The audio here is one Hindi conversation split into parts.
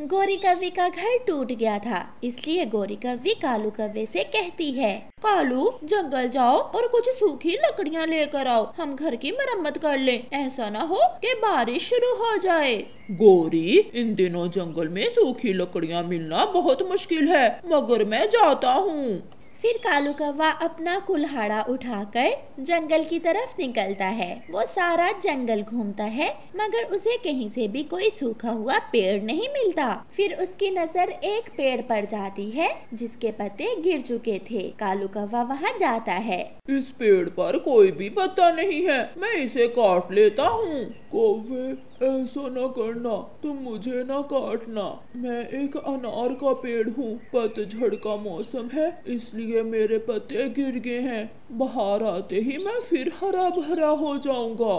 गौरी कवि का घर टूट गया था इसलिए गौरी कवि कालू कव्वे से कहती है कालू जंगल जाओ और कुछ सूखी लकड़ियाँ लेकर आओ हम घर की मरम्मत कर ले ऐसा ना हो कि बारिश शुरू हो जाए गौरी इन दिनों जंगल में सूखी लकड़ियाँ मिलना बहुत मुश्किल है मगर मैं जाता हूँ फिर कालू कौवा अपना कुल्हाड़ा उठाकर जंगल की तरफ निकलता है वो सारा जंगल घूमता है मगर उसे कहीं से भी कोई सूखा हुआ पेड़ नहीं मिलता फिर उसकी नजर एक पेड़ पर जाती है जिसके पत्ते गिर चुके थे कालू कौवा वहाँ जाता है इस पेड़ पर कोई भी पत्ता नहीं है मैं इसे काट लेता हूँ कौवे ऐसा ना करना तुम मुझे ना काटना मैं एक अनार का पेड़ हूँ पतझड़ का मौसम है इसलिए मेरे पत्ते गिर गए हैं बाहर आते ही मैं फिर हरा भरा हो जाऊंगा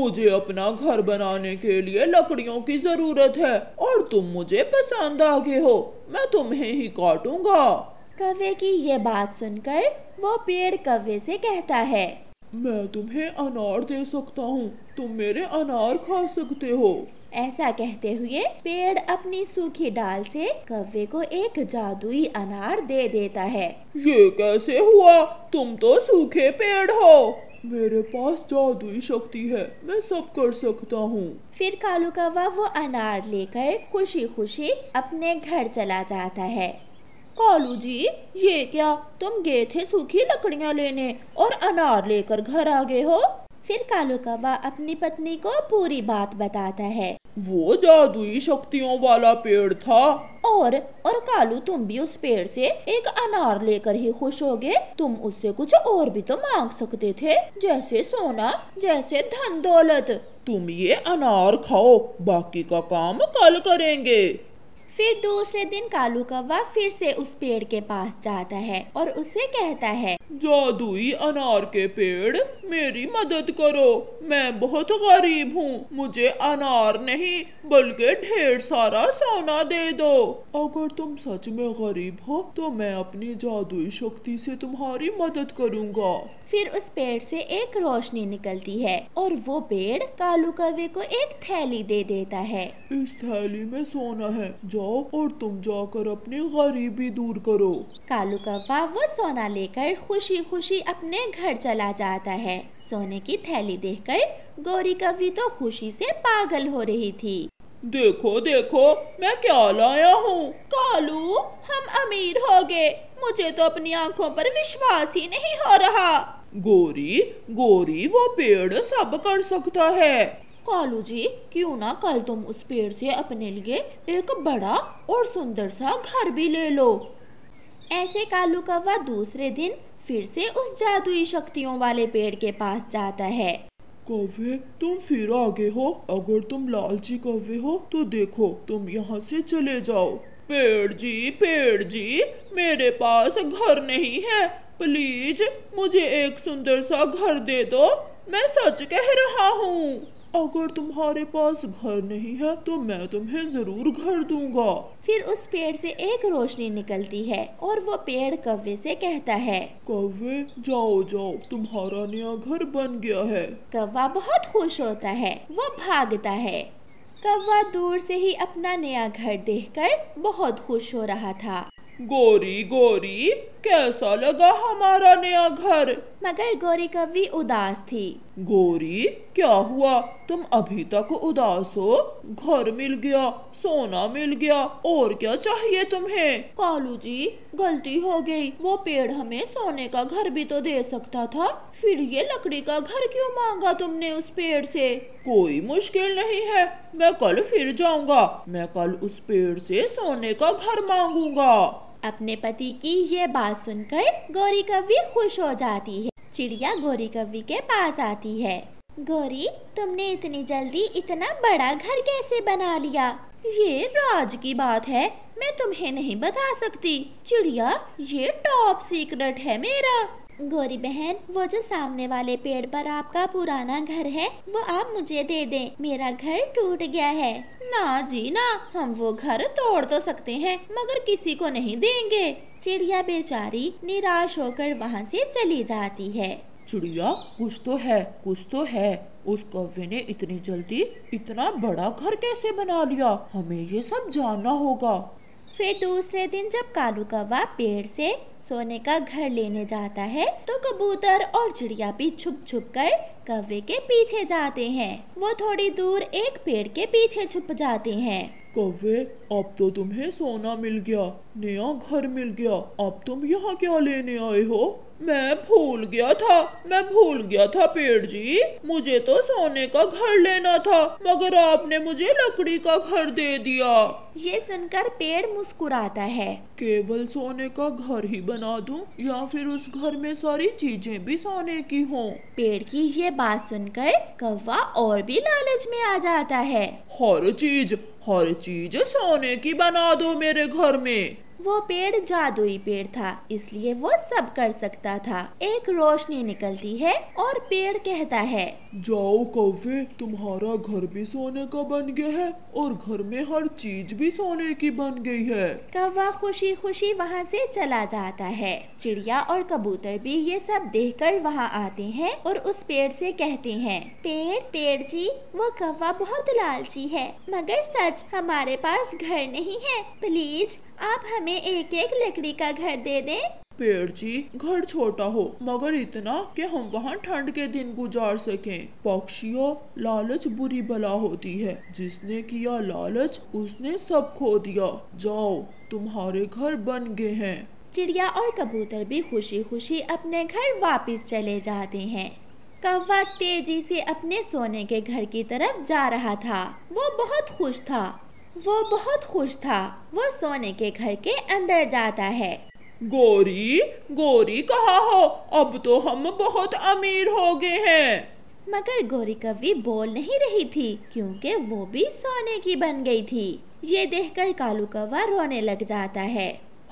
मुझे अपना घर बनाने के लिए लकड़ियों की जरूरत है और तुम मुझे पसंद आ गए हो मैं तुम्हें ही काटूंगा कवे की ये बात सुनकर वो पेड़ कवे से कहता है मैं तुम्हें अनार दे सकता हूँ तुम मेरे अनार खा सकते हो ऐसा कहते हुए पेड़ अपनी सूखी डाल से कव्वे को एक जादुई अनार दे देता है ये कैसे हुआ तुम तो सूखे पेड़ हो मेरे पास जादुई शक्ति है मैं सब कर सकता हूँ फिर कालू कौवा वो अनार लेकर खुशी खुशी अपने घर चला जाता है कालू जी ये क्या तुम गए थे सूखी लकड़ियाँ लेने और अनार लेकर घर आ गए हो फिर कालू कौवा अपनी पत्नी को पूरी बात बताता है वो जादुई शक्तियों वाला पेड़ था और और कालू तुम भी उस पेड़ से एक अनार लेकर ही खुश होगे तुम उससे कुछ और भी तो मांग सकते थे जैसे सोना जैसे धन दौलत तुम ये अनार खाओ बाकी का काम कल करेंगे फिर दूसरे दिन कालू कौवा फिर से उस पेड़ के पास जाता है और उससे कहता है जादुई अनार के पेड़ मेरी मदद करो मैं बहुत गरीब हूँ मुझे अनार नहीं बल्कि ढेर सारा सोना दे दो अगर तुम सच में गरीब हो तो मैं अपनी जादुई शक्ति से तुम्हारी मदद करूँगा फिर उस पेड़ से एक रोशनी निकलती है और वो पेड़ कालू कवे को एक थैली दे देता है इस थैली में सोना है जाओ और तुम जाकर अपनी गरीबी दूर करो कालू कवा वो सोना लेकर खुशी खुशी अपने घर चला जाता है सोने की थैली देखकर गौरी कवि तो खुशी से पागल हो रही थी देखो देखो मैं क्या लाया हूँ कालू हम अमीर हो गए मुझे तो अपनी आंखों पर विश्वास ही नहीं हो रहा गोरी गोरी वो पेड़ सब कर सकता है कालू जी क्यों ना कल तुम उस पेड़ से अपने लिए एक बड़ा और सुंदर सा घर भी ले लो ऐसे कालू कौवा दूसरे दिन फिर से उस जादुई शक्तियों वाले पेड़ के पास जाता है कौवे तुम फिर आगे हो अगर तुम लालची कौवे हो तो देखो तुम यहाँ से चले जाओ पेड़ जी पेड़ जी मेरे पास घर नहीं है प्लीज मुझे एक सुंदर सा घर दे दो मैं सच कह रहा हूँ अगर तुम्हारे पास घर नहीं है तो मैं तुम्हें जरूर घर दूंगा फिर उस पेड़ से एक रोशनी निकलती है और वो पेड़ कव्वे से कहता है कव्वे जाओ जाओ तुम्हारा नया घर बन गया है कव्वा बहुत खुश होता है वो भागता है कौवा दूर से ही अपना नया घर देखकर बहुत खुश हो रहा था गोरी गोरी कैसा लगा हमारा नया घर मगर गोरी कवि उदास थी गोरी क्या हुआ तुम अभी तक उदास हो घर मिल गया सोना मिल गया और क्या चाहिए तुम्हें कालू जी गलती हो गई वो पेड़ हमें सोने का घर भी तो दे सकता था फिर ये लकड़ी का घर क्यों मांगा तुमने उस पेड़ से कोई मुश्किल नहीं है मैं कल फिर जाऊंगा मैं कल उस पेड़ से सोने का घर मांगूंगा अपने पति की ये बात सुनकर गौरी कवि खुश हो जाती है चिड़िया गौरी कवि के पास आती है गौरी तुमने इतनी जल्दी इतना बड़ा घर कैसे बना लिया ये राज की बात है मैं तुम्हें नहीं बता सकती चिड़िया ये टॉप सीक्रेट है मेरा गौरी बहन वो जो सामने वाले पेड़ पर आपका पुराना घर है वो आप मुझे दे दें मेरा घर टूट गया है ना जी ना हम वो घर तोड़ तो सकते हैं मगर किसी को नहीं देंगे चिड़िया बेचारी निराश होकर वहाँ से चली जाती है चिड़िया कुछ तो है कुछ तो है उस कौवे ने इतनी जल्दी इतना बड़ा घर कैसे बना लिया हमें ये सब जानना होगा फिर दूसरे दिन जब कालू कौवा पेड़ से सोने का घर लेने जाता है तो कबूतर और चिड़िया भी छुप छुप कर कौवे के पीछे जाते हैं वो थोड़ी दूर एक पेड़ के पीछे छुप जाते हैं कव्वे अब तो तुम्हें सोना मिल गया नया घर मिल गया अब तुम यहाँ क्या लेने आए हो मैं भूल गया था मैं भूल गया था पेड़ जी मुझे तो सोने का घर लेना था मगर आपने मुझे लकड़ी का घर दे दिया ये सुनकर पेड़ मुस्कुराता है केवल सोने का घर ही बना दूं या फिर उस घर में सारी चीजें भी सोने की हों पेड़ की ये बात सुनकर कौवा और भी लालच में आ जाता है हर चीज हर चीज सोने की बना दो मेरे घर में वो पेड़ जादुई पेड़ था इसलिए वो सब कर सकता था एक रोशनी निकलती है और पेड़ कहता है जाओ कौवे तुम्हारा घर भी सोने का बन गया है और घर में हर चीज भी सोने की बन गई है कौवा खुशी खुशी वहाँ से चला जाता है चिड़िया और कबूतर भी ये सब देख कर वहाँ आते हैं और उस पेड़ से कहते हैं पेड़ पेड़ जी वो कौवा बहुत लालची है मगर सच हमारे पास घर नहीं है प्लीज आप हमें एक एक लकड़ी का घर दे दें पेड़ जी घर छोटा हो मगर इतना कि हम वहाँ ठंड के दिन गुजार सकें पक्षियों लालच बुरी बला होती है जिसने किया लालच उसने सब खो दिया जाओ तुम्हारे घर बन गए हैं चिड़िया और कबूतर भी खुशी खुशी अपने घर वापस चले जाते हैं कौवा तेजी से अपने सोने के घर की तरफ जा रहा था वो बहुत खुश था वो बहुत खुश था वो सोने के घर के अंदर जाता है गौरी गौरी कहा हो अब तो हम बहुत अमीर हो गए हैं मगर गोरी कवि बोल नहीं रही थी क्योंकि वो भी सोने की बन गई थी ये देखकर कालू कवा रोने लग जाता है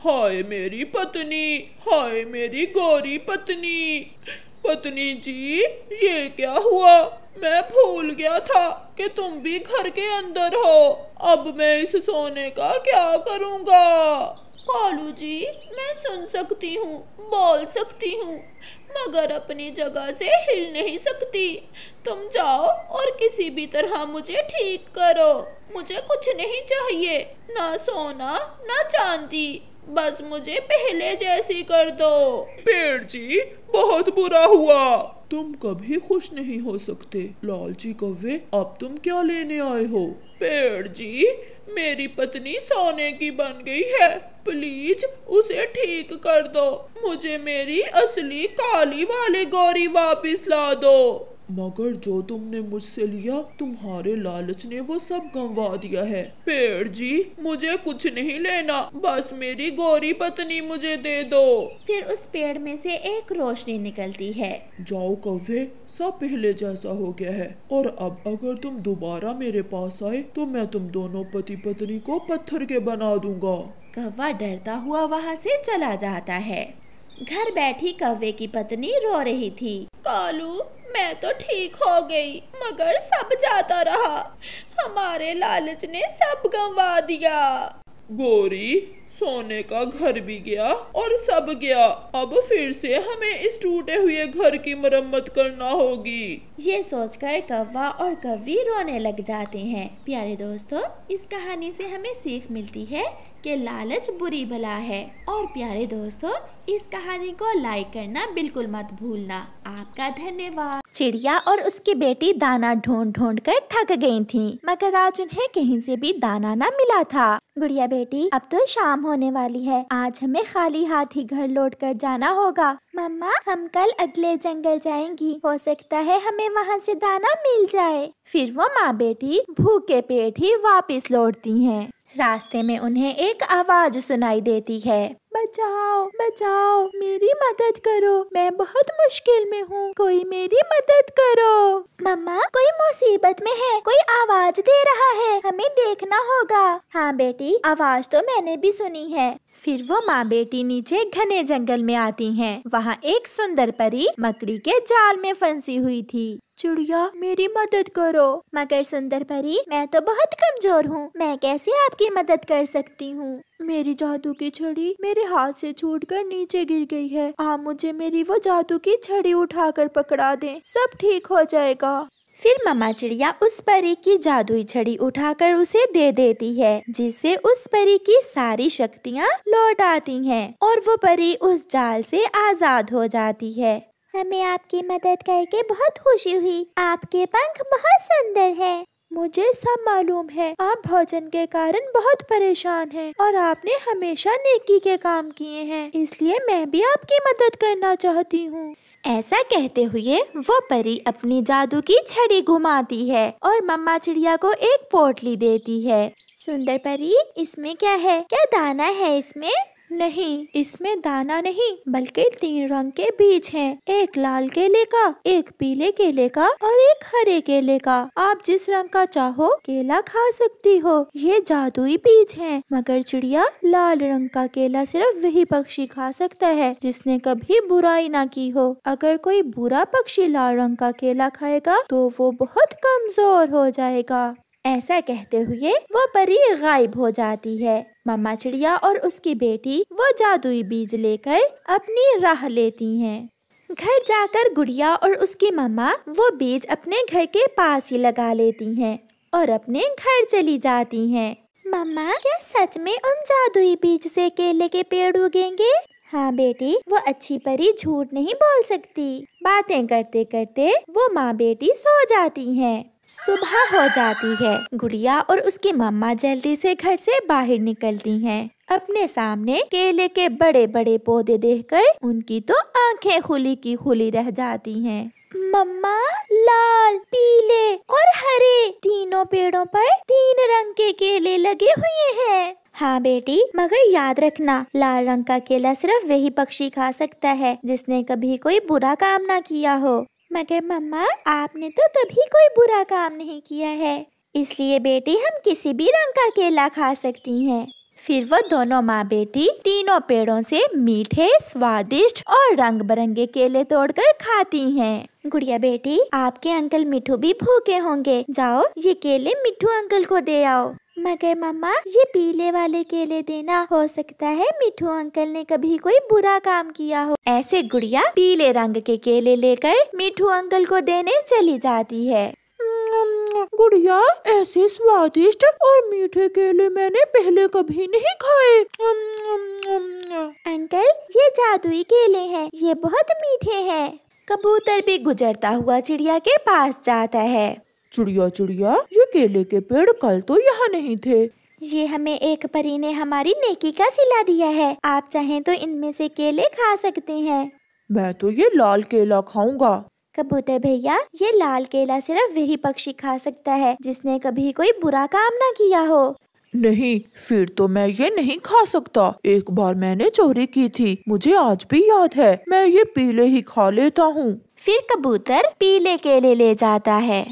हाय मेरी पत्नी हाय मेरी गोरी पत्नी पत्नी जी ये क्या हुआ मैं भूल गया था कि तुम भी घर के अंदर हो अब मैं इस सोने का क्या करूँगा कालू जी मैं सुन सकती हूँ बोल सकती हूँ मगर अपनी जगह से हिल नहीं सकती तुम जाओ और किसी भी तरह मुझे ठीक करो मुझे कुछ नहीं चाहिए ना सोना ना चांदी बस मुझे पहले जैसी कर दो पेड़ जी बहुत बुरा हुआ तुम कभी खुश नहीं हो सकते लालची कौवे अब तुम क्या लेने आए हो पेड़ जी मेरी पत्नी सोने की बन गई है प्लीज उसे ठीक कर दो मुझे मेरी असली काली वाले गौरी वापस ला दो मगर जो तुमने मुझसे लिया तुम्हारे लालच ने वो सब गंवा दिया है पेड़ जी मुझे कुछ नहीं लेना बस मेरी गोरी पत्नी मुझे दे दो फिर उस पेड़ में से एक रोशनी निकलती है जाओ कौवे सब पहले जैसा हो गया है और अब अगर तुम दोबारा मेरे पास आए तो मैं तुम दोनों पति पत्नी को पत्थर के बना दूंगा कौवा डरता हुआ वहाँ से चला जाता है घर बैठी कौवे की पत्नी रो रही थी कालू मैं तो ठीक हो गई मगर सब जाता रहा हमारे लालच ने सब गंवा दिया गोरी सोने का घर भी गया और सब गया अब फिर से हमें इस टूटे हुए घर की मरम्मत करना होगी ये सोचकर कौवा और कवि रोने लग जाते हैं प्यारे दोस्तों इस कहानी से हमें सीख मिलती है कि लालच बुरी भला है और प्यारे दोस्तों इस कहानी को लाइक करना बिल्कुल मत भूलना आपका धन्यवाद चिड़िया और उसकी बेटी दाना ढूंढ ढूंढ कर थक गई थी मगर आज उन्हें कहीं से भी दाना न मिला था गुड़िया बेटी अब तो शाम होने वाली है आज हमें खाली हाथ ही घर लौट कर जाना होगा मम्मा हम कल अगले जंगल जाएंगी हो सकता है हमें वहाँ से दाना मिल जाए फिर वो माँ बेटी भूखे पेट ही वापस लौटती हैं। रास्ते में उन्हें एक आवाज सुनाई देती है बचाओ बचाओ मेरी मदद करो मैं बहुत मुश्किल में हूँ कोई मेरी मदद करो मम्मा कोई मुसीबत में है कोई आवाज दे रहा है हमें देखना होगा हाँ बेटी आवाज तो मैंने भी सुनी है फिर वो माँ बेटी नीचे घने जंगल में आती हैं। वहाँ एक सुंदर परी मकड़ी के जाल में फंसी हुई थी चिड़िया मेरी मदद करो मगर सुंदर परी मैं तो बहुत कमजोर हूँ मैं कैसे आपकी मदद कर सकती हूँ मेरी जादू की छड़ी मेरे हाथ से छूटकर नीचे गिर गई है आप मुझे मेरी वो जादू की छड़ी उठाकर पकड़ा दें सब ठीक हो जाएगा फिर ममा चिड़िया उस परी की जादुई छड़ी उठाकर उसे दे देती है जिससे उस परी की सारी शक्तियाँ लौट आती हैं और वो परी उस जाल से आजाद हो जाती है हमें आपकी मदद करके बहुत खुशी हुई आपके पंख बहुत सुंदर हैं। मुझे सब मालूम है आप भोजन के कारण बहुत परेशान हैं और आपने हमेशा नेकी के काम किए हैं इसलिए मैं भी आपकी मदद करना चाहती हूँ ऐसा कहते हुए वो परी अपनी जादू की छड़ी घुमाती है और मम्मा चिड़िया को एक पोटली देती है सुंदर परी इसमें क्या है क्या दाना है इसमें नहीं इसमें दाना नहीं बल्कि तीन रंग के बीज हैं एक लाल केले का एक पीले केले का और एक हरे केले का आप जिस रंग का चाहो केला खा सकती हो ये जादुई बीज हैं मगर चिड़िया लाल रंग का केला सिर्फ वही पक्षी खा सकता है जिसने कभी बुराई ना की हो अगर कोई बुरा पक्षी लाल रंग का केला खाएगा तो वो बहुत कमजोर हो जाएगा ऐसा कहते हुए वो परी गायब हो जाती है मम्मा चिड़िया और उसकी बेटी वो जादुई बीज लेकर अपनी राह लेती हैं। घर जाकर गुड़िया और उसकी मम्मा वो बीज अपने घर के पास ही लगा लेती हैं और अपने घर चली जाती हैं। मम्मा क्या सच में उन जादुई बीज से केले के पेड़ उगेंगे हाँ बेटी वो अच्छी परी झूठ नहीं बोल सकती बातें करते करते वो माँ बेटी सो जाती हैं। सुबह हो जाती है गुड़िया और उसकी मम्मा जल्दी से घर से बाहर निकलती हैं। अपने सामने केले के बड़े बड़े पौधे देखकर उनकी तो आंखें खुली की खुली रह जाती हैं। मम्मा लाल पीले और हरे तीनों पेड़ों पर तीन रंग के केले लगे हुए हैं। हाँ बेटी मगर याद रखना लाल रंग का केला सिर्फ वही पक्षी खा सकता है जिसने कभी कोई बुरा काम ना किया हो मगर मम्मा आपने तो कभी कोई बुरा काम नहीं किया है इसलिए बेटी हम किसी भी रंग का केला खा सकती हैं। फिर वो दोनों माँ बेटी तीनों पेड़ों से मीठे स्वादिष्ट और रंग बिरंगे केले तोड़कर खाती हैं। गुड़िया बेटी आपके अंकल मिठू भी भूखे होंगे जाओ ये केले मिठू अंकल को दे आओ मगर मम्मा ये पीले वाले केले देना हो सकता है मिठू अंकल ने कभी कोई बुरा काम किया हो ऐसे गुड़िया पीले रंग के केले लेकर मिठू अंकल को देने चली जाती है गुड़िया ऐसे स्वादिष्ट और मीठे केले मैंने पहले कभी नहीं खाए अंकल ये जादुई केले हैं ये बहुत मीठे हैं कबूतर भी गुजरता हुआ चिड़िया के पास जाता है चिड़िया चिड़िया ये केले के पेड़ कल तो यहाँ नहीं थे ये हमें एक परी ने हमारी नेकी का सिला दिया है आप चाहें तो इनमें से केले खा सकते हैं मैं तो ये लाल केला खाऊंगा कबूतर भैया ये लाल केला सिर्फ वही पक्षी खा सकता है जिसने कभी कोई बुरा काम ना किया हो नहीं फिर तो मैं ये नहीं खा सकता एक बार मैंने चोरी की थी मुझे आज भी याद है मैं ये पीले ही खा लेता हूँ फिर कबूतर पीले केले ले जाता है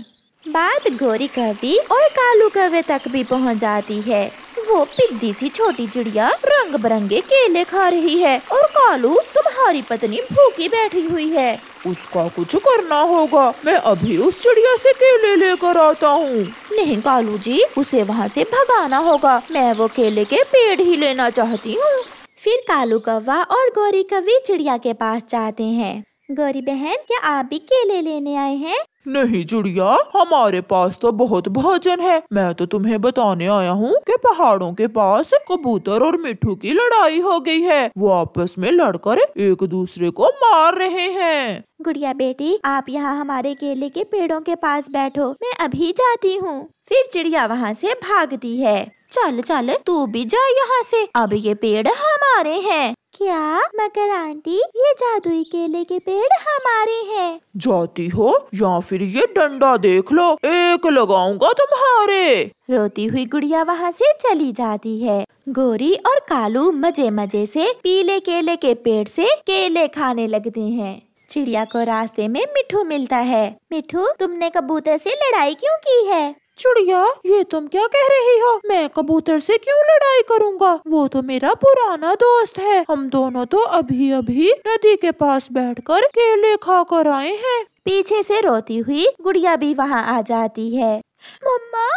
बात गोरी कवि और कालू कवे तक भी पहुंच जाती है वो पिद्दी सी छोटी चिड़िया रंग बिरंगे केले खा रही है और कालू तुम्हारी पत्नी भूखी बैठी हुई है उसका कुछ करना होगा मैं अभी उस चिड़िया से केले लेकर आता हूँ नहीं कालू जी उसे वहाँ से भगाना होगा मैं वो केले के पेड़ ही लेना चाहती हूँ फिर कालू कौवा और गौरी कवि चिड़िया के पास जाते हैं गौरी बहन क्या आप भी केले लेने आए हैं नहीं जुड़िया हमारे पास तो बहुत भोजन है मैं तो तुम्हें बताने आया हूँ कि पहाड़ों के पास कबूतर और मिठू की लड़ाई हो गई है वो आपस में लड़कर एक दूसरे को मार रहे हैं गुड़िया बेटी आप यहाँ हमारे केले के पेड़ों के पास बैठो मैं अभी जाती हूँ फिर चिड़िया वहाँ से भागती है चल चल तू भी जा यहाँ से अब ये पेड़ हमारे हैं क्या मगर आंटी ये जादुई केले के पेड़ हमारे हैं जाती हो या फिर ये डंडा देख लो एक लगाऊंगा तुम्हारे रोती हुई गुड़िया वहाँ से चली जाती है गोरी और कालू मजे मजे से पीले केले के पेड़ से केले खाने लगते हैं चिड़िया को रास्ते में मिठू मिलता है मिठू तुमने कबूतर से लड़ाई क्यों की है चुड़िया ये तुम क्या कह रही हो मैं कबूतर से क्यों लड़ाई करूँगा वो तो मेरा पुराना दोस्त है हम दोनों तो अभी अभी नदी के पास बैठकर केले खाकर आए हैं पीछे से रोती हुई गुड़िया भी वहाँ आ जाती है मम्मा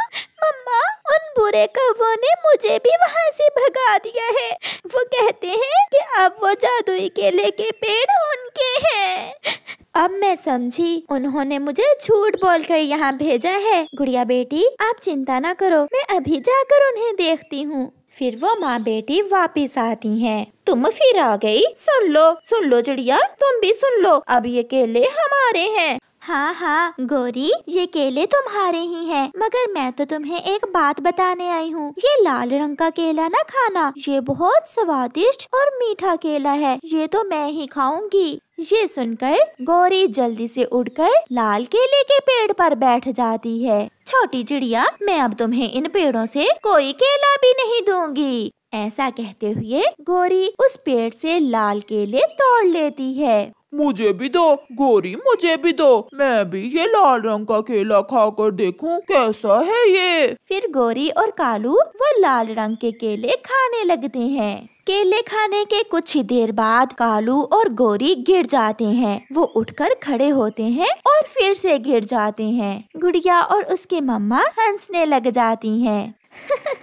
मम्मा उन बुरे कौवों ने मुझे भी वहाँ से भगा दिया है वो कहते हैं कि अब वो जादुई केले के पेड़ उनके हैं अब मैं समझी उन्होंने मुझे झूठ बोलकर यहाँ भेजा है गुड़िया बेटी आप चिंता ना करो मैं अभी जाकर उन्हें देखती हूँ फिर वो माँ बेटी वापिस आती हैं। तुम फिर आ गई सुन लो सुन लो चिड़िया तुम भी सुन लो अब ये केले हमारे हैं हाँ हाँ गोरी ये केले तुम्हारे ही हैं मगर मैं तो तुम्हें एक बात बताने आई हूँ ये लाल रंग का केला ना खाना ये बहुत स्वादिष्ट और मीठा केला है ये तो मैं ही खाऊंगी ये सुनकर गौरी जल्दी से उड़कर लाल केले के पेड़ पर बैठ जाती है छोटी चिड़िया मैं अब तुम्हें इन पेड़ों से कोई केला भी नहीं दूंगी ऐसा कहते हुए गौरी उस पेड़ से लाल केले तोड़ लेती है मुझे भी दो गोरी मुझे भी दो मैं भी ये लाल रंग का केला खाकर देखूं कैसा है ये फिर गोरी और कालू वो लाल रंग के केले खाने लगते हैं केले खाने के कुछ ही देर बाद कालू और गोरी गिर जाते हैं वो उठकर खड़े होते हैं और फिर से गिर जाते हैं गुड़िया और उसके मम्मा हंसने लग जाती हैं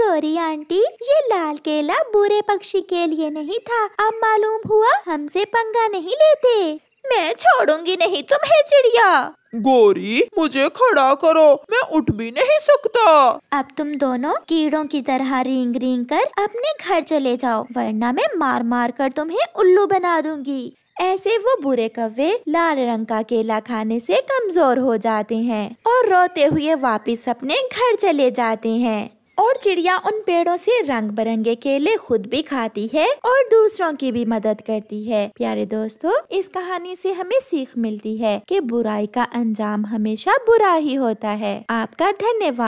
गोरी आंटी ये लाल केला बुरे पक्षी के लिए नहीं था अब मालूम हुआ हमसे पंगा नहीं लेते मैं छोड़ूंगी नहीं तुम्हें चिड़िया गोरी मुझे खड़ा करो मैं उठ भी नहीं सकता अब तुम दोनों कीड़ों की तरह रिंग रिंग कर अपने घर चले जाओ वरना मैं मार मार कर तुम्हें उल्लू बना दूंगी ऐसे वो बुरे कवे लाल रंग का केला खाने से कमजोर हो जाते हैं और रोते हुए वापस अपने घर चले जाते हैं और चिड़िया उन पेड़ों से रंग बिरंगे केले खुद भी खाती है और दूसरों की भी मदद करती है प्यारे दोस्तों इस कहानी से हमें सीख मिलती है कि बुराई का अंजाम हमेशा बुरा ही होता है आपका धन्यवाद